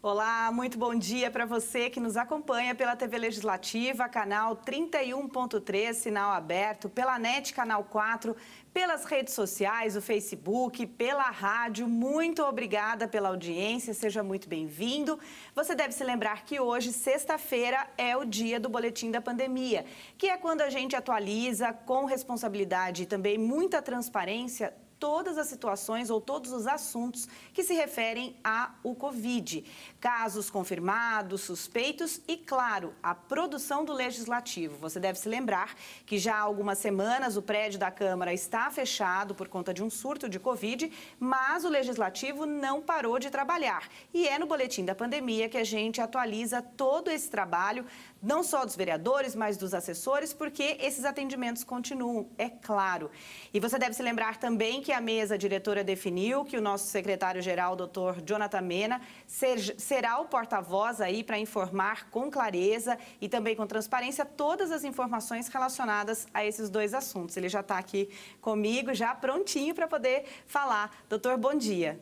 Olá, muito bom dia para você que nos acompanha pela TV Legislativa, canal 31.3, sinal aberto, pela NET, canal 4, pelas redes sociais, o Facebook, pela rádio. Muito obrigada pela audiência, seja muito bem-vindo. Você deve se lembrar que hoje, sexta-feira, é o dia do boletim da pandemia, que é quando a gente atualiza com responsabilidade e também muita transparência todas as situações ou todos os assuntos que se referem ao Covid. Casos confirmados, suspeitos e, claro, a produção do legislativo. Você deve se lembrar que já há algumas semanas o prédio da Câmara está fechado por conta de um surto de Covid, mas o legislativo não parou de trabalhar. E é no boletim da pandemia que a gente atualiza todo esse trabalho, não só dos vereadores, mas dos assessores, porque esses atendimentos continuam, é claro. E você deve se lembrar também que que a mesa diretora definiu que o nosso secretário-geral, doutor Jonathan Mena, ser, será o porta-voz aí para informar com clareza e também com transparência todas as informações relacionadas a esses dois assuntos. Ele já está aqui comigo, já prontinho para poder falar. Doutor, bom dia.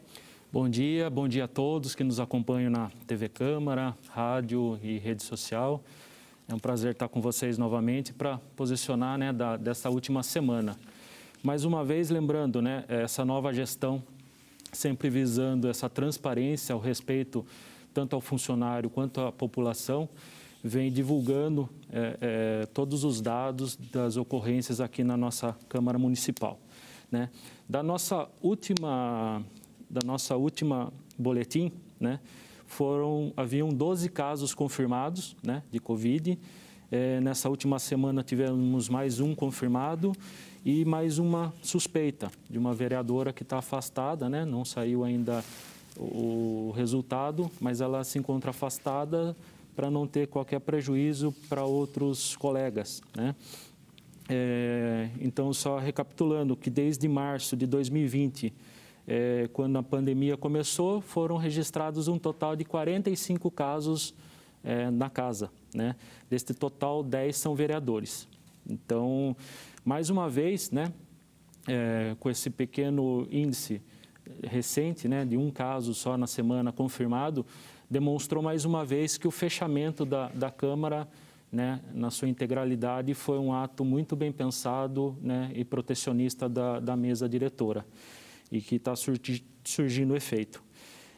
Bom dia, bom dia a todos que nos acompanham na TV Câmara, rádio e rede social. É um prazer estar com vocês novamente para posicionar né, da, dessa última semana. Mais uma vez, lembrando, né, essa nova gestão sempre visando essa transparência ao respeito tanto ao funcionário quanto à população, vem divulgando é, é, todos os dados das ocorrências aqui na nossa Câmara Municipal. Né? Da nossa última, da nossa última boletim, né, foram, haviam 12 casos confirmados né, de Covid, é, nessa última semana tivemos mais um confirmado e mais uma suspeita de uma vereadora que está afastada, né? não saiu ainda o resultado, mas ela se encontra afastada para não ter qualquer prejuízo para outros colegas. Né? É, então, só recapitulando que desde março de 2020, é, quando a pandemia começou, foram registrados um total de 45 casos é, na casa né? Deste total, 10 são vereadores. Então, mais uma vez, né, é, com esse pequeno índice recente, né, de um caso só na semana confirmado, demonstrou mais uma vez que o fechamento da, da Câmara, né, na sua integralidade, foi um ato muito bem pensado né, e protecionista da, da mesa diretora e que está surgindo efeito.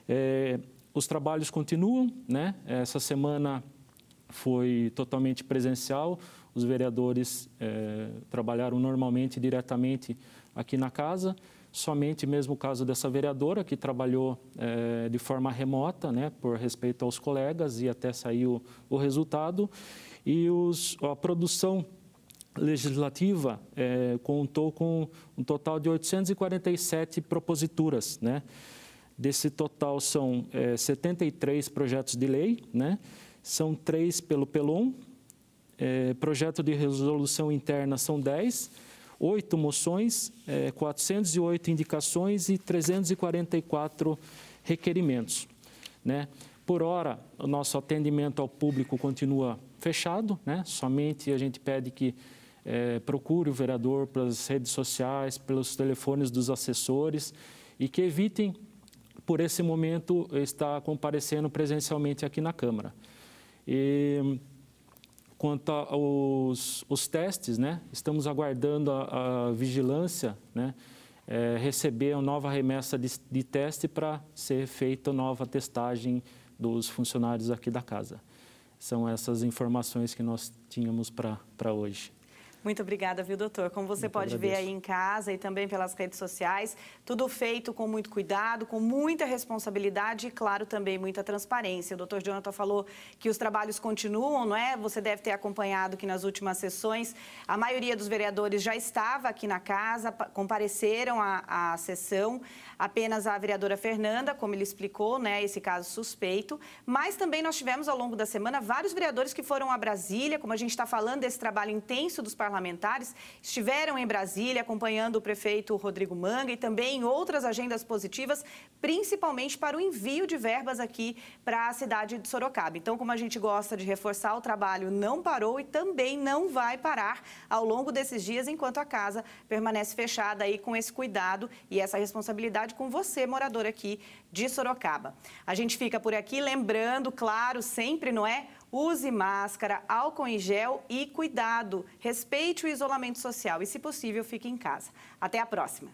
É, os trabalhos continuam, né? Essa semana foi totalmente presencial. Os vereadores é, trabalharam normalmente, diretamente aqui na casa. Somente mesmo o caso dessa vereadora, que trabalhou é, de forma remota, né, por respeito aos colegas, e até saiu o resultado. E os, a produção legislativa é, contou com um total de 847 proposituras. Né? Desse total são 73 projetos de lei, né? são três pelo Pelon, é, projeto de resolução interna são dez oito moções, é, 408 indicações e 344 requerimentos. Né? Por hora, o nosso atendimento ao público continua fechado, né? somente a gente pede que é, procure o vereador pelas redes sociais, pelos telefones dos assessores e que evitem, por esse momento, estar comparecendo presencialmente aqui na Câmara. E quanto aos os testes, né? Estamos aguardando a, a vigilância, né? É, receber a nova remessa de, de teste para ser feita nova testagem dos funcionários aqui da casa. São essas informações que nós tínhamos para hoje. Muito obrigada, viu, doutor? Como você pode agradeço. ver aí em casa e também pelas redes sociais, tudo feito com muito cuidado, com muita responsabilidade e, claro, também muita transparência. O doutor Jonathan falou que os trabalhos continuam, não é? Você deve ter acompanhado que nas últimas sessões a maioria dos vereadores já estava aqui na casa, compareceram à, à sessão, apenas a vereadora Fernanda, como ele explicou, né, esse caso suspeito, mas também nós tivemos ao longo da semana vários vereadores que foram a Brasília, como a gente está falando desse trabalho intenso dos parlamentares parlamentares estiveram em Brasília acompanhando o prefeito Rodrigo Manga e também outras agendas positivas, principalmente para o envio de verbas aqui para a cidade de Sorocaba. Então, como a gente gosta de reforçar, o trabalho não parou e também não vai parar ao longo desses dias, enquanto a casa permanece fechada aí com esse cuidado e essa responsabilidade com você, morador aqui de Sorocaba. A gente fica por aqui, lembrando, claro, sempre, não é? Use máscara, álcool em gel e cuidado. Respeite o isolamento social e, se possível, fique em casa. Até a próxima.